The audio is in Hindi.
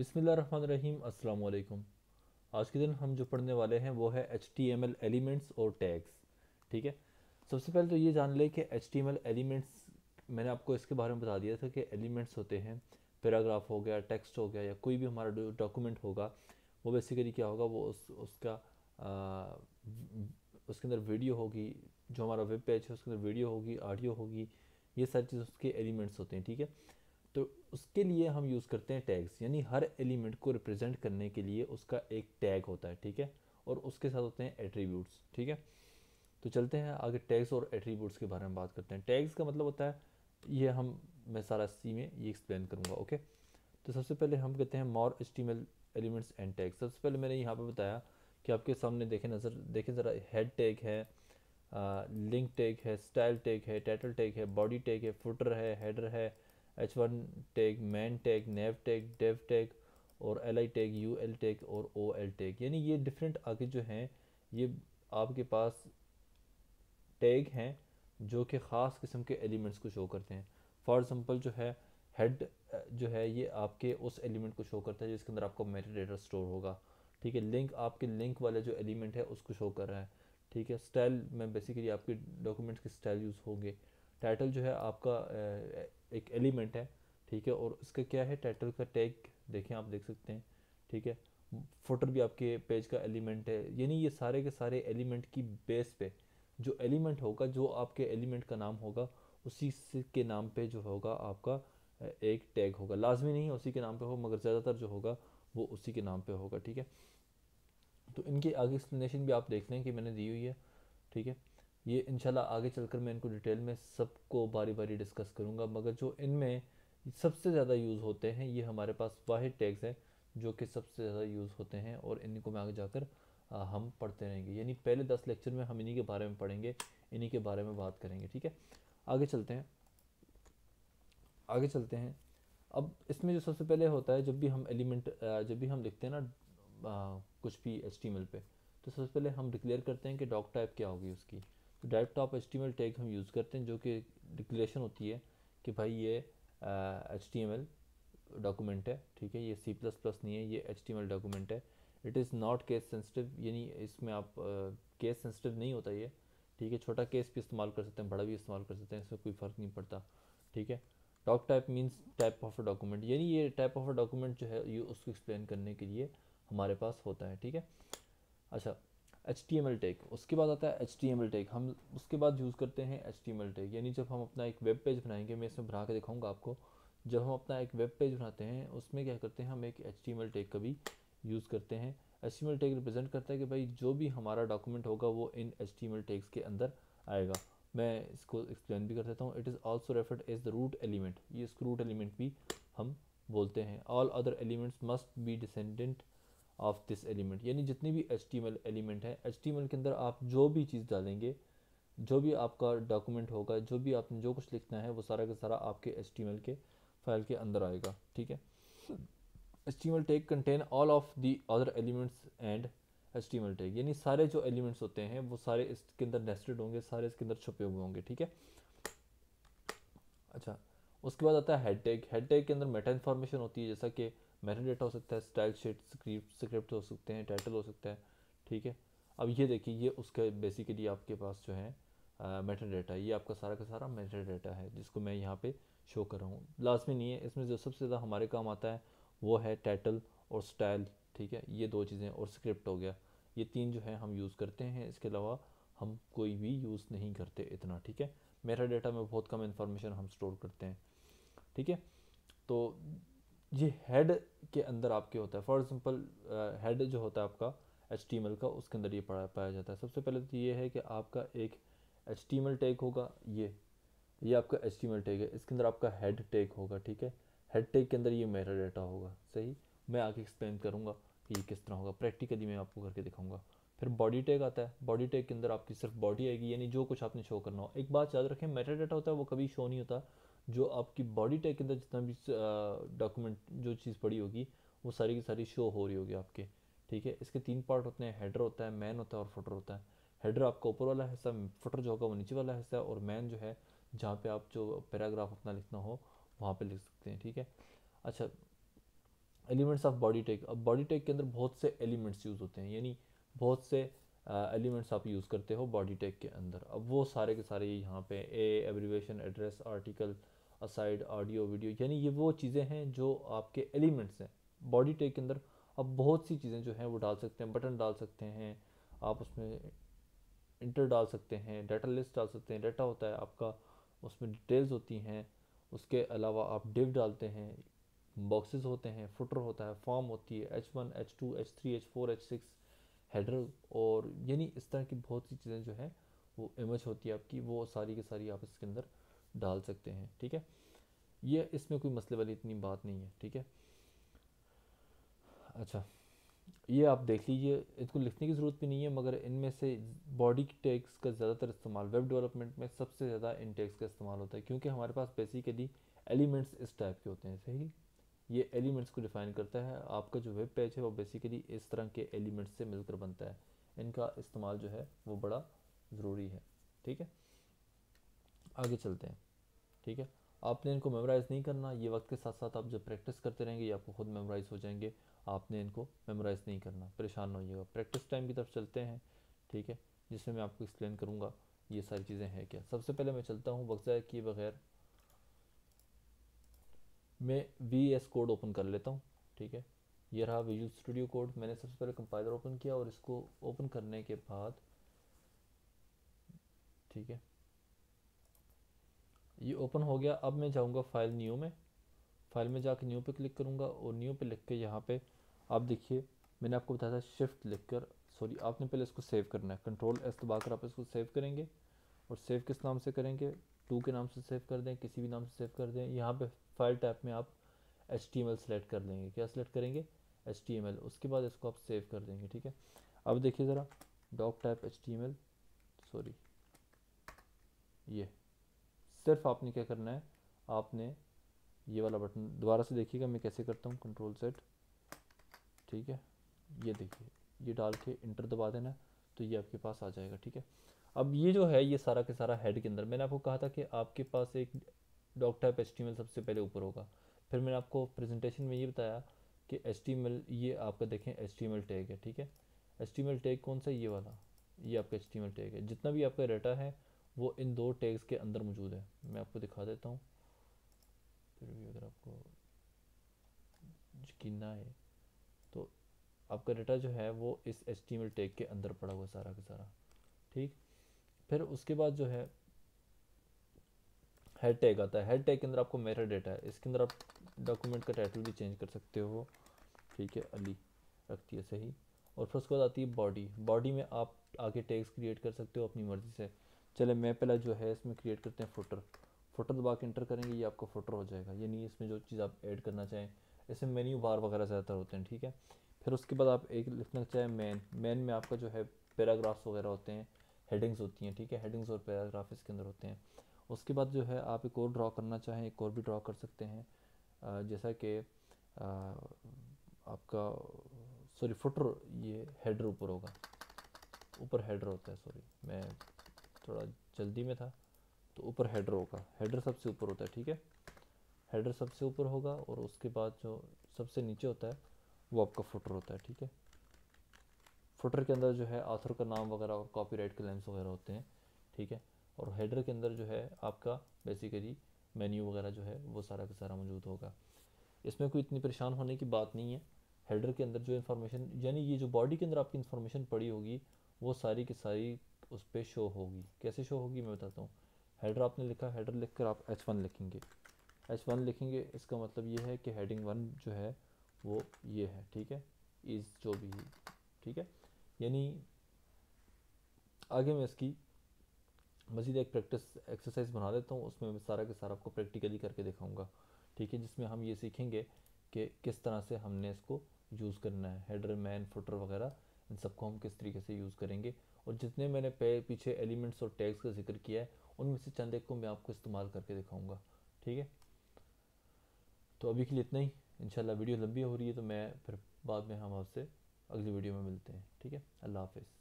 बिसमीम अस्सलाम वालेकुम आज के दिन हम जो पढ़ने वाले हैं वो है H T M L elements और टैग्स ठीक है सबसे पहले तो ये जान लें कि H T M L elements मैंने आपको इसके बारे में बता दिया था कि एलिमेंट्स होते हैं पैराग्राफ हो गया टेक्स्ट हो गया या कोई भी हमारा डॉक्यूमेंट होगा वो बेसिकली क्या होगा वो उस उसका आ, उसके अंदर वीडियो होगी जो हमारा वेब पेज है उसके अंदर वीडियो होगी ऑडियो होगी ये सारी चीज़ उसके एलिमेंट्स होते हैं ठीक है तो उसके लिए हम यूज़ करते हैं टैग्स यानी हर एलिमेंट को रिप्रेजेंट करने के लिए उसका एक टैग होता है ठीक है और उसके साथ होते हैं एट्रीब्यूट्स ठीक है तो चलते हैं आगे टैग्स और एट्रीब्यूट्स के बारे में बात करते हैं टैग्स का मतलब होता है ये हम मैं सारा सी में ये एक्सप्लेन करूँगा ओके तो सबसे पहले हम कहते हैं more HTML elements and tag सबसे पहले मैंने यहाँ पर बताया कि आपके सामने देखें नज़र देखें ज़रा हेड टैग है लिंक टैग है स्टाइल टैग है टाइटल टैग है बॉडी टैग है फुटर है हेडर है H one tag main tag nav tag div tag और L I tag U L tag और ओ एल टैग यानी ये डिफरेंट आगे जो हैं ये आपके पास टैग हैं जो कि ख़ास किस्म के एलिमेंट्स को शो करते हैं फॉर एग्ज़ाम्पल जो है हेड जो है ये आपके उस एलिमेंट को शो करता है जिसके अंदर आपका मेटा डेटा स्टोर होगा ठीक है लिंक आपके लिंक वाला जो एलिमेंट है उसको शो कर रहा है ठीक है स्टाइल में बेसिकली आपके डॉक्यूमेंट्स के स्टाइल यूज़ होंगे टाइटल जो है आपका एक एलिमेंट है ठीक है और इसका क्या है टाइटल का टैग देखें आप देख सकते हैं ठीक है फोटर भी आपके पेज का एलिमेंट है यानी ये सारे के सारे एलिमेंट की बेस पे जो एलिमेंट होगा जो आपके एलिमेंट का नाम होगा उसी के नाम पे जो होगा आपका एक टैग होगा लाजमी नहीं उसी के नाम पे हो मगर ज़्यादातर जो होगा वो उसी के नाम पे होगा ठीक है तो इनके आगे एक्सप्लेनेशन भी आप देख लें कि मैंने दी हुई है ठीक है ये इनशाला आगे चलकर मैं इनको डिटेल में सबको बारी बारी डिस्कस करूँगा मगर जो इनमें सबसे ज़्यादा यूज़ होते हैं ये हमारे पास वाहिद टैग्स हैं जो कि सबसे ज़्यादा यूज़ होते हैं और इन्हीं को मैं आगे जाकर हम पढ़ते रहेंगे यानी पहले दस लेक्चर में हम इन्हीं के बारे में पढ़ेंगे इन्हीं के बारे में बात करेंगे ठीक है आगे चलते हैं आगे चलते हैं अब इसमें जो सबसे पहले होता है जब भी हम एलिमेंट जब भी हम लिखते हैं ना कुछ भी एच पे तो सबसे पहले हम डिक्लेयर करते हैं कि डॉक टाइप क्या होगी उसकी डायरेक्ट टॉप एच टैग हम यूज़ करते हैं जो कि डिक्लेरेशन होती है कि भाई ये एच डॉक्यूमेंट है ठीक है ये सी प्लस प्लस नहीं है ये एच डॉक्यूमेंट है it is not case sensitive यानी इसमें आप केस uh, सेंसिटिव नहीं होता ये ठीक है छोटा केस भी इस्तेमाल कर सकते हैं बड़ा भी इस्तेमाल कर सकते हैं इसमें कोई फ़र्क नहीं पड़ता ठीक है doc type means type of a document यानी ये टाइप ऑफ अ डॉक्यूमेंट जो है ये उसको एक्सप्लेन करने के लिए हमारे पास होता है ठीक है अच्छा H T M L tag उसके बाद आता है H T M L tag हम उसके बाद यूज़ करते हैं H T M L tag यानी जब हम अपना एक वेब पेज बनाएंगे मैं इसमें बना के दिखाऊंगा आपको जब हम अपना एक वेब पेज बनाते हैं उसमें क्या करते हैं हम एक H T M L tag का भी यूज़ करते हैं H T L tag represent करता है कि भाई जो भी हमारा डॉक्यूमेंट होगा वो इन एच टी टैग्स के अंदर आएगा मैं इसको एक्सप्लेन भी कर देता हूँ it is also referred as the root element ये इसको रूट एलिमेंट भी हम बोलते हैं all other elements must be descendant of this element यानी जितनी भी एच एलिमेंट है एच के अंदर आप जो भी चीज़ डालेंगे जो भी आपका डॉक्यूमेंट होगा जो भी आपने जो कुछ लिखना है वो सारा का सारा आपके एच के फाइल के अंदर आएगा ठीक है H tag contain all of the other elements and H tag यानी सारे जो एलिमेंट्स होते हैं वो सारे इसके अंदर नेस्टेड होंगे सारे इसके अंदर छुपे हुए होंगे ठीक है अच्छा उसके बाद आता है हेड टैग हेड टैग के अंदर मेटा इन्फॉर्मेशन होती है जैसा कि मेटा डेटा हो सकता है स्टाइल शीट स्क्रिप्ट स्क्रिप्ट हो सकते हैं टाइटल हो सकता है ठीक है अब ये देखिए ये उसके बेसिकली आपके पास जो है मेटा डेटा ये आपका सारा का सारा मेटा डेटा है जिसको मैं यहाँ पे शो कर रहा हूँ लाजमी नहीं है इसमें जो सबसे ज़्यादा हमारे काम आता है वो है टाइटल और स्टाइल ठीक है ये दो चीज़ें और स्क्रिप्ट हो गया ये तीन जो है हम यूज़ करते हैं इसके अलावा हम कोई भी यूज़ नहीं करते इतना ठीक है मेरा डेटा में बहुत कम इन्फॉर्मेशन हम स्टोर करते हैं ठीक है तो ये हेड के अंदर आपके होता है फॉर एग्जांपल हेड जो होता है आपका एच का उसके अंदर ये पढ़ा पाया जाता है सबसे पहले तो ये है कि आपका एक एच टैग होगा ये ये आपका एच टैग है इसके अंदर आपका हेड टैग होगा ठीक है हेड टैग के अंदर ये मेरा डाटा होगा सही मैं आगे एक्सप्लेन करूँगा कि ये किस तरह होगा प्रैक्टिकली मैं आपको करके दिखाऊंगा फिर बॉडी टैग आता है बॉडी टैग के अंदर आपकी सिर्फ बॉडी आएगी यानी जो कुछ आपने शो करना हो एक बात याद रखें मेटा डाटा होता है वो कभी शो नहीं होता जो आपकी बॉडी टैग के अंदर जितना भी डॉक्यूमेंट जो चीज़ पड़ी होगी वो सारी की सारी शो हो रही होगी आपके ठीक है इसके तीन पार्ट होते हैं हेडर होता है मैन होता है और फुटर होता है हेडर आपका ऊपर वाला हिस्सा फुटर जो होगा वो नीचे वाला हिस्सा है और मैन जो है जहाँ पे आप जो पैराग्राफ अपना लिखना हो वहाँ पे लिख सकते हैं ठीक है अच्छा एलिमेंट्स ऑफ बॉडी टैग अब बॉडी टैग के अंदर बहुत से एलिमेंट्स यूज़ होते हैं यानी बहुत से एलिमेंट्स आप यूज़ करते हो बॉडी टैग के अंदर अब वो सारे के सारे यहाँ पे A abbreviation address article aside audio video यानी ये वो चीज़ें हैं जो आपके एलिमेंट्स हैं बॉडी टेक के अंदर आप बहुत सी चीज़ें जो हैं वो डाल सकते हैं बटन डाल सकते हैं आप उसमें इंटर डाल सकते हैं डाटा लिस्ट डाल सकते हैं डाटा होता है आपका उसमें डिटेल्स होती हैं उसके अलावा आप डिव डालते हैं बॉक्सेस होते हैं फुटर होता है फॉर्म होती है H one H two H three H four H six header और यानी इस तरह की बहुत सी चीज़ें जो हैं वो इमेज होती है आपकी वो सारी की सारी आप इसके अंदर डाल सकते हैं ठीक है ये इसमें कोई मसले वाली इतनी बात नहीं है ठीक है अच्छा ये आप देख लीजिए इसको लिखने की ज़रूरत भी नहीं है मगर इनमें से बॉडी टैक्स का ज़्यादातर इस्तेमाल वेब डेवलपमेंट में सबसे ज़्यादा इन टैक्स का इस्तेमाल होता है क्योंकि हमारे पास बेसिकली एलिमेंट्स इस टाइप के होते हैं सही ये एलिमेंट्स को डिफाइन करता है आपका जो वेब पेज है वो बेसिकली इस तरह के एलिमेंट्स से मिलकर बनता है इनका इस्तेमाल जो है वो बड़ा ज़रूरी है ठीक है आगे चलते हैं ठीक है आपने इनको मेमोराइज़ नहीं करना ये वक्त के साथ साथ आप जब प्रैक्टिस करते रहेंगे ये आपको खुद मेमोराइज़ हो जाएंगे आपने इनको मेमोराइज़ नहीं करना परेशान ना होइएगा प्रैक्टिस टाइम की तरफ चलते हैं ठीक है जिसमें मैं आपको एक्सप्लेन करूँगा ये सारी चीज़ें हैं क्या सबसे पहले मैं चलता हूँ वक्त ज़ाय किए बगैर मैं वी एस कोड ओपन कर लेता हूँ ठीक है ये रहा विजुअल स्टूडियो कोड मैंने सबसे पहले कंपाइलर ओपन किया और इसको ओपन करने के बाद ठीक है ये ओपन हो गया अब मैं जाऊँगा फाइल न्यू में फाइल में जाके न्यू पे क्लिक करूँगा और न्यू पे लिख के यहाँ पे आप देखिए मैंने आपको बताया था शिफ्ट लिख कर सॉरी आपने पहले इसको सेव करना है कंट्रोल एस दबा कर आप इसको सेव करेंगे और सेव किस नाम से करेंगे टू के नाम से सेव कर दें किसी भी नाम से सेव कर दें यहाँ पर फाइल टैप में आप एच टी सेलेक्ट कर देंगे क्या सिलेक्ट करेंगे एच टी उसके बाद इसको आप सेव कर देंगे ठीक है अब देखिए ज़रा doc type H T sorry ये सिर्फ आपने क्या करना है आपने ये वाला बटन दोबारा से देखिएगा मैं कैसे करता हूँ कंट्रोल सेट ठीक है ये देखिए ये डाल के इंटर दबा देना तो ये आपके पास आ जाएगा ठीक है अब ये जो है ये सारा के सारा हेड के अंदर मैंने आपको कहा था कि आपके पास एक डॉक्टर एच सबसे पहले ऊपर होगा फिर मैंने आपको प्रेजेंटेशन में ये बताया कि एच ये आपका देखें एच टैग है ठीक है एच टैग कौन सा ये वाला ये आपका एच टैग है जितना भी आपका डाटा है वो इन दो टैग्स के अंदर मौजूद है मैं आपको दिखा देता हूँ फिर भी अगर आपको यकीन ना है तो आपका डाटा जो है वो इस एच टैग के अंदर पड़ा हुआ सारा का सारा ठीक फिर उसके बाद जो है हेड टैग आता है हेड टैग के अंदर आपको मेरा डेटा है इसके अंदर आप डॉक्यूमेंट का टाइटल भी चेंज कर सकते हो ठीक है अली रखती है सही और फिर उसके बाद आती है बॉडी बॉडी में आप आगे टैग्स क्रिएट कर सकते हो अपनी मर्ज़ी से चले मैं पहला जो है इसमें क्रिएट करते हैं फोटर फोटर दबा के इंटर करेंगे ये आपका फोटर हो जाएगा यानी इसमें जो चीज़ आप ऐड करना चाहें ऐसे मेन्यू बार वगैरह ज़्यादातर होते हैं ठीक है फिर उसके बाद आप एक लिखना चाहें मैन मैन में आपका जो है पैराग्राफ्स वगैरह होते हैं हेडिंग्स होती हैं ठीक है हेडिंग्स और पैराग्राफ इसके अंदर होते हैं उसके बाद जो है आप एक और ड्रा करना चाहें एक और भी ड्रा कर सकते हैं जैसा कि आपका सॉरी फुटर ये हेडर ऊपर होगा ऊपर हेडर होता है सॉरी मैं थोड़ा जल्दी में था तो ऊपर हेडर होगा हेडर सबसे ऊपर होता है ठीक है हेडर सबसे ऊपर होगा और उसके बाद जो सबसे नीचे होता है वो आपका फुटर होता है ठीक है फुटर के अंदर जो है आथर का नाम वगैरह और कॉपीराइट क्लेम्स वगैरह होते हैं ठीक है और हेडर के अंदर जो है आपका बेसिकली मेन्यू वगैरह जो है वो सारा का सारा मौजूद होगा इसमें कोई इतनी परेशान होने की बात नहीं है हेडर के अंदर जो इन्फॉर्मेशन यानी ये जो बॉडी के अंदर आपकी इन्फॉर्मेशन पड़ी होगी वो सारी की सारी उस पर शो होगी कैसे शो होगी मैं बताता हूँ हेडर आपने लिखा हेडर लिख कर आप एच वन लिखेंगे एच वन लिखेंगे इसका मतलब ये है कि हेडिंग वन जो है वो ये है ठीक है इज़ जो भी ठीक है यानी आगे मैं इसकी मज़ीद एक प्रैक्टिस एक्सरसाइज बना देता हूँ उसमें मैं सारा के सारा आपको प्रैक्टिकली करके दिखाऊंगा ठीक है जिसमें हम ये सीखेंगे कि किस तरह से हमने इसको यूज़ करना है हेडर मैन फुटर वगैरह इन सबको हम किस तरीके से यूज़ करेंगे और जितने मैंने पे पीछे एलिमेंट्स और टैग्स का जिक्र किया है उनमें से चंद एक को मैं आपको इस्तेमाल करके दिखाऊंगा ठीक है तो अभी के लिए इतना ही इंशाल्लाह वीडियो लंबी हो रही है तो मैं फिर बाद में हम आपसे अगली वीडियो में मिलते हैं ठीक है अल्लाह हाफिज़